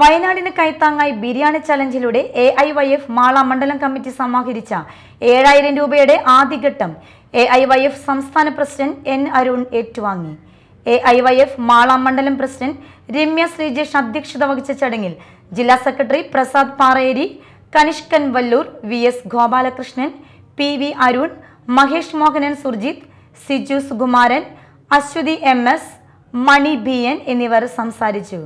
വയനാടിന് കൈത്താങ്ങായി ബിരിയാണി ചലഞ്ചിലൂടെ A I Y F Mala മണ്ഡലം കമ്മിറ്റി സമാഹരിച്ച ഏഴായിരം രൂപയുടെ ആദ്യഘട്ടം എ ഐ വൈ എഫ് സംസ്ഥാന പ്രസിഡന്റ് എൻ അരുൺ ഏറ്റുവാങ്ങി A I Y F Mala മണ്ഡലം പ്രസിഡന്റ് രമ്യ ശ്രീജേഷ് അധ്യക്ഷത വഹിച്ച ചടങ്ങിൽ ജില്ലാ secretary Prasad Pareri Kanishkan Valloor V S Gopalakrishnan P V Arun Mahesh Mohanan Surjith Siju Sukumaran Aswathy M S Mani B N എന്നിവർ സംസാരിച്ചു